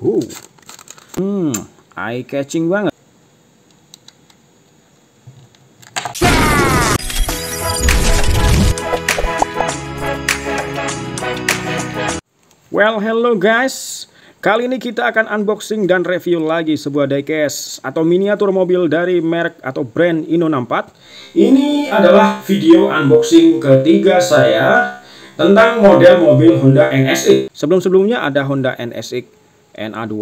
Wow. Hmm, eye catching banget. Well, hello guys. Kali ini kita akan unboxing dan review lagi sebuah diecast atau miniatur mobil dari merek atau brand Ino 64 Ini adalah video unboxing ketiga saya tentang model mobil Honda NSX. Sebelum-sebelumnya ada Honda NSX NA2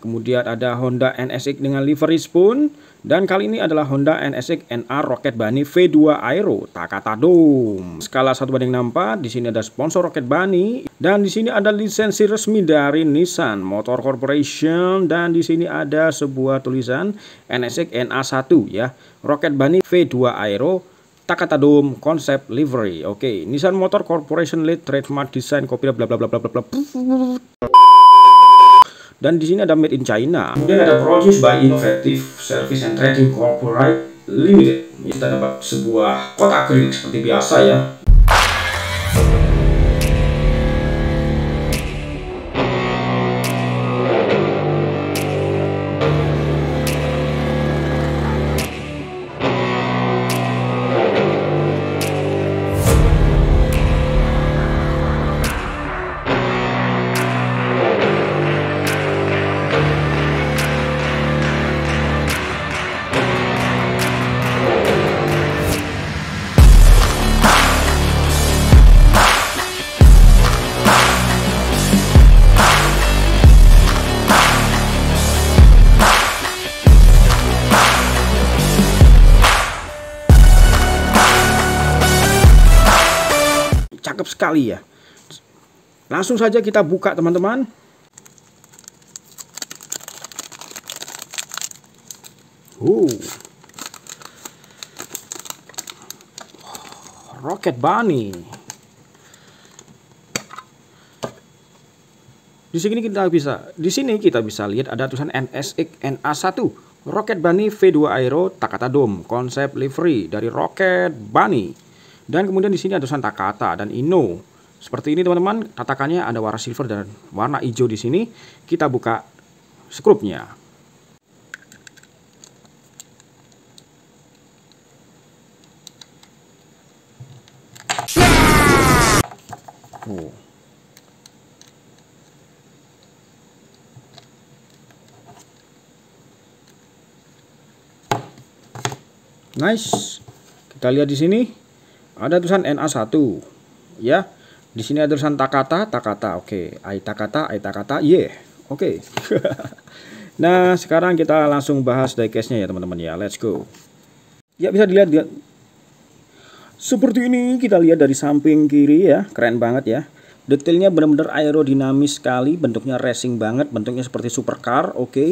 kemudian ada Honda NSX dengan livery spoon dan kali ini adalah Honda NSX NA Rocket Bunny V2 Aero Takata Dome. Skala 1 banding 64, di sini ada sponsor Rocket Bunny dan di sini ada lisensi resmi dari Nissan Motor Corporation dan di sini ada sebuah tulisan NSX NA1 ya. Rocket Bunny V2 Aero Takata Dome Concept Livery. Oke, Nissan Motor Corporation lead trademark design copyright bla bla bla bla bla bla. Dan di sini ada Made in China. Kemudian ada Produce by Innovative Service and Trading Corporate Limited. Kita dapat sebuah kotak kering seperti biasa ya sekali ya. Langsung saja kita buka teman-teman. Uh. Rocket Bunny. Di sini kita bisa di sini kita bisa lihat ada tulisan NSX NA1 Rocket Bunny V2 Aero Takata Dome konsep livery dari Rocket Bunny. Dan kemudian di sini ada Santa takata dan Ino. Seperti ini teman-teman, tatakannya ada warna silver dan warna hijau di sini. Kita buka skrupnya. Nice. Kita lihat di sini. Ada tulisan NA1, ya. Di sini ada tulisan Takata, Takata. Oke, okay. ai Takata, ai Takata. Yeah. Oke. Okay. nah, sekarang kita langsung bahas diecast-nya ya, teman-teman ya. Let's go. Ya, bisa dilihat seperti ini kita lihat dari samping kiri ya. Keren banget ya. Detailnya benar-benar aerodinamis sekali, bentuknya racing banget, bentuknya seperti supercar, oke. Okay.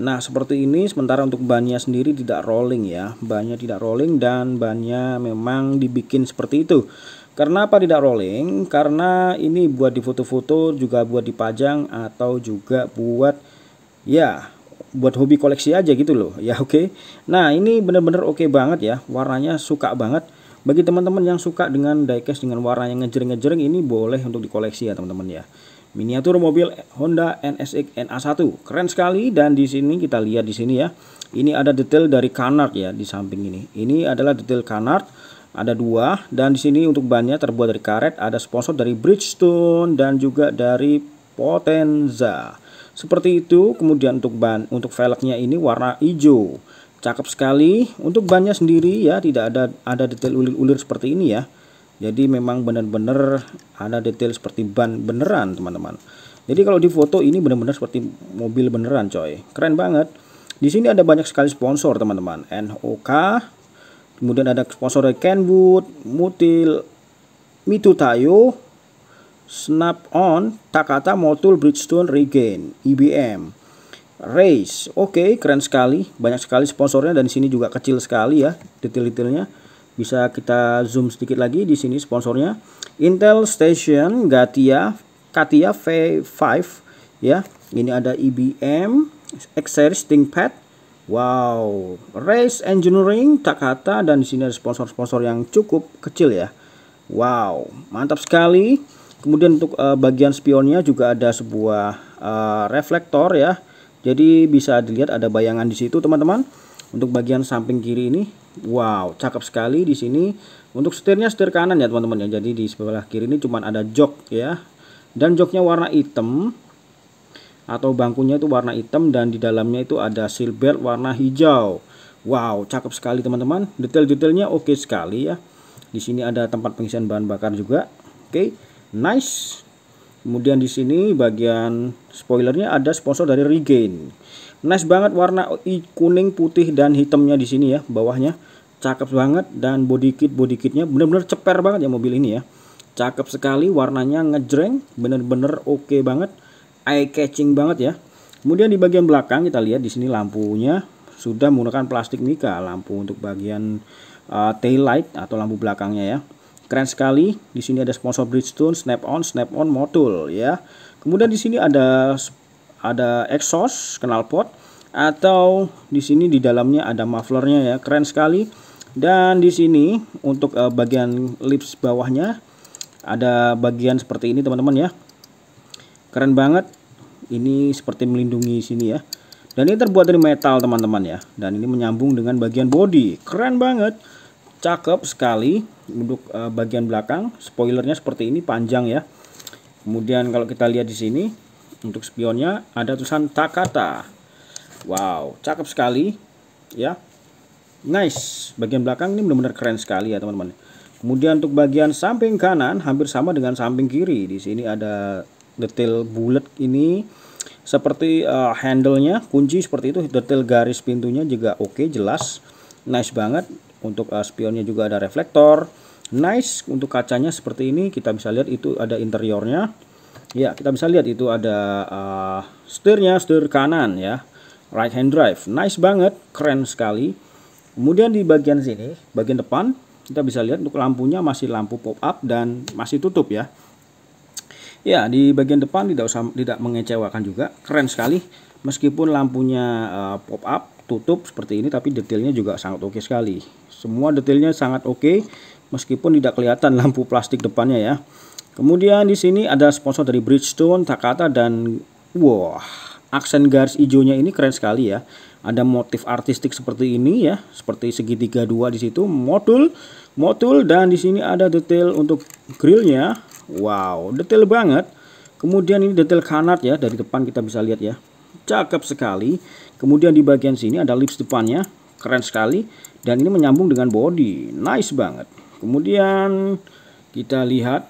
Nah, seperti ini sementara untuk bannya sendiri tidak rolling ya. Bannya tidak rolling dan bannya memang dibikin seperti itu. Karena apa tidak rolling? Karena ini buat di foto-foto, juga buat dipajang atau juga buat ya buat hobi koleksi aja gitu loh. Ya oke. Okay. Nah, ini benar-benar oke okay banget ya. Warnanya suka banget bagi teman-teman yang suka dengan diecast dengan warna yang ngejreng-ngejreng ini boleh untuk dikoleksi ya teman-teman ya. Miniatur mobil Honda NSX NA1 keren sekali dan di sini kita lihat di sini ya. Ini ada detail dari canard ya di samping ini. Ini adalah detail canard ada dua dan di sini untuk bannya terbuat dari karet ada sponsor dari Bridgestone dan juga dari Potenza seperti itu kemudian untuk ban untuk velgnya ini warna hijau cakep sekali untuk bannya sendiri ya tidak ada ada detail ulir-ulir seperti ini ya jadi memang benar-benar ada detail seperti ban beneran teman-teman jadi kalau di foto ini benar-benar seperti mobil beneran coy keren banget di sini ada banyak sekali sponsor teman-teman NOK kemudian ada sponsor dari Kenwood Mutil Mitu Tayo Snap On Takata Motul Bridgestone Regen IBM Race. Oke, okay, keren sekali. Banyak sekali sponsornya dan di sini juga kecil sekali ya detail-detailnya. Bisa kita zoom sedikit lagi di sini sponsornya. Intel Station, Gatia, Katia V5 ya. Ini ada IBM, X-Series ThinkPad. Wow, Race Engineering, Takata dan di sini ada sponsor-sponsor yang cukup kecil ya. Wow, mantap sekali. Kemudian untuk uh, bagian spionnya juga ada sebuah uh, reflektor ya jadi bisa dilihat ada bayangan di situ teman-teman. Untuk bagian samping kiri ini, wow, cakep sekali di sini. Untuk setirnya setir kanan ya teman-teman ya. Jadi di sebelah kiri ini cuma ada jok ya. Dan joknya warna hitam atau bangkunya itu warna hitam dan di dalamnya itu ada silver warna hijau. Wow, cakep sekali teman-teman. Detail-detailnya oke okay sekali ya. Di sini ada tempat pengisian bahan bakar juga. Oke, okay, nice. Kemudian di sini bagian spoilernya ada sponsor dari Regain. Nice banget warna kuning, putih dan hitamnya di sini ya, bawahnya. Cakep banget dan body kit body kitnya benar-benar ceper banget ya mobil ini ya. Cakep sekali warnanya ngejreng, bener-bener oke okay banget. Eye catching banget ya. Kemudian di bagian belakang kita lihat di sini lampunya sudah menggunakan plastik mika, lampu untuk bagian uh, eh, tail light atau lampu belakangnya ya Keren sekali. Di sini ada sponsor Bridgestone, Snap On, Snap On Motul ya. Kemudian di sini ada ada exhaust knalpot atau di sini di dalamnya ada mufflernya ya. Keren sekali. Dan di sini untuk uh, bagian lips bawahnya ada bagian seperti ini teman-teman ya. Keren banget. Ini seperti melindungi sini ya. Dan ini terbuat dari metal teman-teman ya. Dan ini menyambung dengan bagian body. Keren banget cakep sekali untuk uh, eh, bagian belakang spoilernya seperti ini panjang ya kemudian kalau kita lihat di sini untuk spionnya ada tulisan Takata wow cakep sekali ya nice bagian belakang ini benar-benar keren sekali ya teman-teman kemudian untuk bagian samping kanan hampir sama dengan samping kiri di sini ada detail bulat ini seperti uh, handle-nya kunci seperti itu detail garis pintunya juga oke okay, jelas nice banget untuk uh, spionnya juga ada reflektor. Nice untuk kacanya seperti ini kita bisa lihat itu ada interiornya. Ya, kita bisa lihat itu ada uh, setirnya, setir kanan ya. Right hand drive. Nice banget, keren sekali. Kemudian di bagian sini, bagian depan kita bisa lihat untuk lampunya masih lampu pop up dan masih tutup ya. Ya, di bagian depan tidak usah tidak mengecewakan juga. Keren sekali. Meskipun lampunya uh, pop up tutup seperti ini tapi detailnya juga sangat oke okay sekali. Semua detailnya sangat oke okay, meskipun tidak kelihatan lampu plastik depannya ya. Kemudian di sini ada sponsor dari Bridgestone, Takata dan wah, aksen garis hijaunya ini keren sekali ya. Ada motif artistik seperti ini ya, seperti segitiga dua di situ, modul, modul dan di sini ada detail untuk grillnya. Wow, detail banget. Kemudian ini detail kanat ya, dari depan kita bisa lihat ya. Cakep sekali. Kemudian di bagian sini ada lips depannya keren sekali dan ini menyambung dengan body nice banget kemudian kita lihat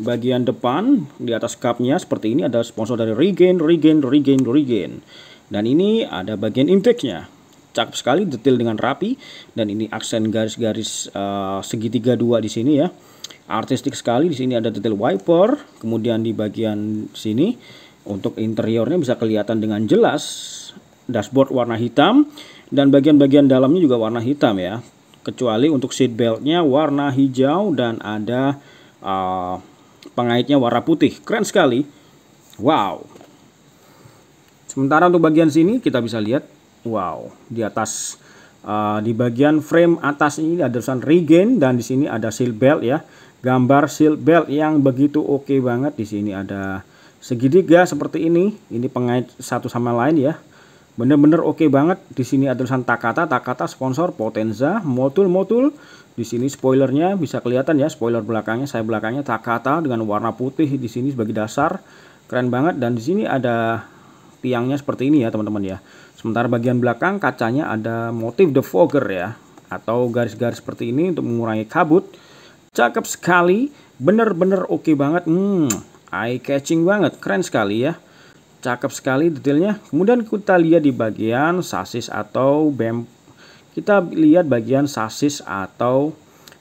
bagian depan di atas cupnya seperti ini ada sponsor dari Regen Regen Regen Regen dan ini ada bagian intake-nya cakep sekali detail dengan rapi dan ini aksen garis-garis uh, segitiga dua di sini ya artistik sekali di sini ada detail wiper kemudian di bagian sini untuk interiornya bisa kelihatan dengan jelas dashboard warna hitam dan bagian-bagian dalamnya juga warna hitam ya kecuali untuk seat beltnya warna hijau dan ada uh, pengaitnya warna putih keren sekali wow sementara untuk bagian sini kita bisa lihat wow di atas uh, di bagian frame atas ini ada tulisan regen dan di sini ada seat belt ya gambar seat belt yang begitu oke okay banget di sini ada segitiga seperti ini ini pengait satu sama lain ya bener-bener oke okay banget di sini ada tulisan Takata Takata sponsor Potenza Motul Motul di sini spoilernya bisa kelihatan ya spoiler belakangnya saya belakangnya Takata dengan warna putih di sini sebagai dasar keren banget dan di sini ada tiangnya seperti ini ya teman-teman ya sementara bagian belakang kacanya ada motif the fogger ya atau garis-garis seperti ini untuk mengurangi kabut cakep sekali bener-bener oke okay banget hmm eye catching banget keren sekali ya cakep sekali detailnya kemudian kita lihat di bagian sasis atau bem kita lihat bagian sasis atau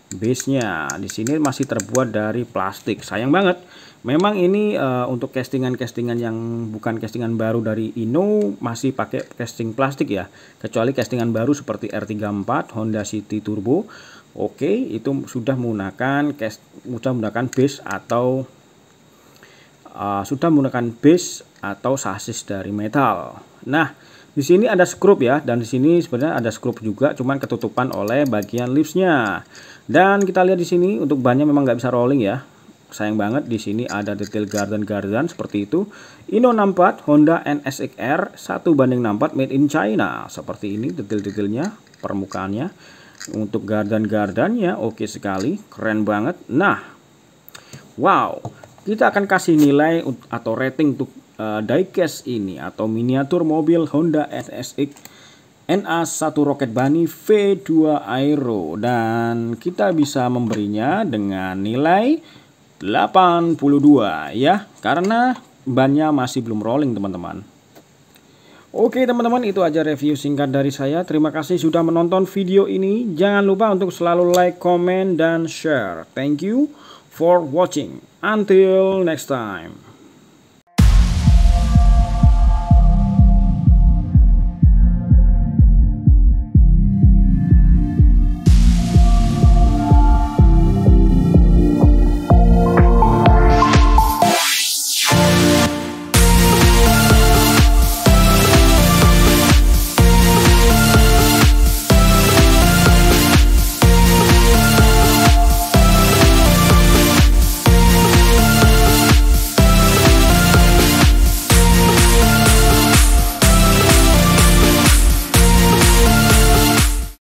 base nya di sini masih terbuat dari plastik sayang banget memang ini uh, untuk castingan-castingan yang bukan castingan baru dari Ino masih pakai casting plastik ya kecuali castingan baru seperti R34 Honda City Turbo Oke itu sudah menggunakan cast sudah menggunakan base atau uh, sudah menggunakan base atau sasis dari metal. Nah, di sini ada skrup ya dan di sini sebenarnya ada skrup juga cuman ketutupan oleh bagian lipsnya. Dan kita lihat di sini untuk bannya memang nggak bisa rolling ya. Sayang banget di sini ada detail garden-garden seperti itu. Ino 64 Honda NSXR 1 banding 64 made in China. Seperti ini detail-detailnya permukaannya. Untuk garden-gardennya oke okay sekali, keren banget. Nah, wow kita akan kasih nilai atau rating untuk uh, diecast ini atau miniatur mobil Honda SSX NA1 Rocket Bunny V2 Aero dan kita bisa memberinya dengan nilai 82 ya karena bannya masih belum rolling teman-teman. Oke teman-teman itu aja review singkat dari saya. Terima kasih sudah menonton video ini. Jangan lupa untuk selalu like, comment, dan share. Thank you. for watching. Until next time.